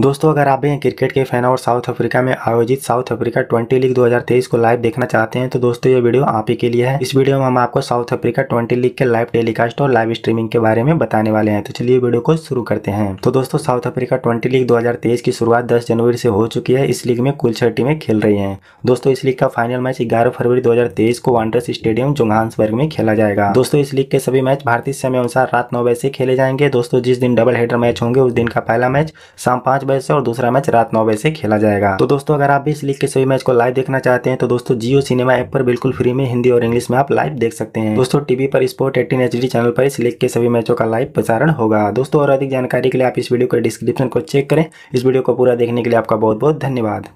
दोस्तों अगर आप भी हैं क्रिकेट के फैन और साउथ अफ्रीका में आयोजित साउथ अफ्रीका ट्वेंटी लीग 2023 को लाइव देखना चाहते हैं तो दोस्तों ये वीडियो आप ही के लिए है इस वीडियो में हम आपको साउथ अफ्रीका ट्वेंटी लीग के लाइव टेलीकास्ट और लाइव स्ट्रीमिंग के बारे में बताने वाले हैं तो चलिए वीडियो को शुरू करते हैं तो दोस्तों साउथ अफ्रीका ट्वेंटी लीग दो की शुरुआत दस जनवरी से हो चुकी है इस लीग में कुल छह टीमें खेल रही है दोस्तों इस लीग का फाइनल मैच ग्यारह फरवरी दो को वांडर्स स्टेडियम जोहानसबर्ग में खेला जाएगा दोस्तों इस लीग के सभी मैच भारतीय समय अनुसार रात नौ बजे से खेले जाएंगे दोस्तों जिस दिन डबल हेडर मैच होंगे उस दिन का पहला मैच शाम पांच बजे से और दूसरा मैच रात नौ बजे से खेला जाएगा तो दोस्तों अगर आप भी इस लीग के सभी मैच को लाइव देखना चाहते हैं तो दोस्तों जियो सिनेमा ऐप पर बिल्कुल फ्री में हिंदी और इंग्लिश में आप लाइव देख सकते हैं दोस्तों टीवी पर स्पोर्ट एटीन एच चैनल पर इस लीग के सभी मैचों का लाइव प्रसारण होगा दोस्तों और अधिक जानकारी के लिए आप इस वीडियो के डिस्क्रिप्शन को चेक करें इस वीडियो को पूरा देखने के लिए आपका बहुत बहुत धन्यवाद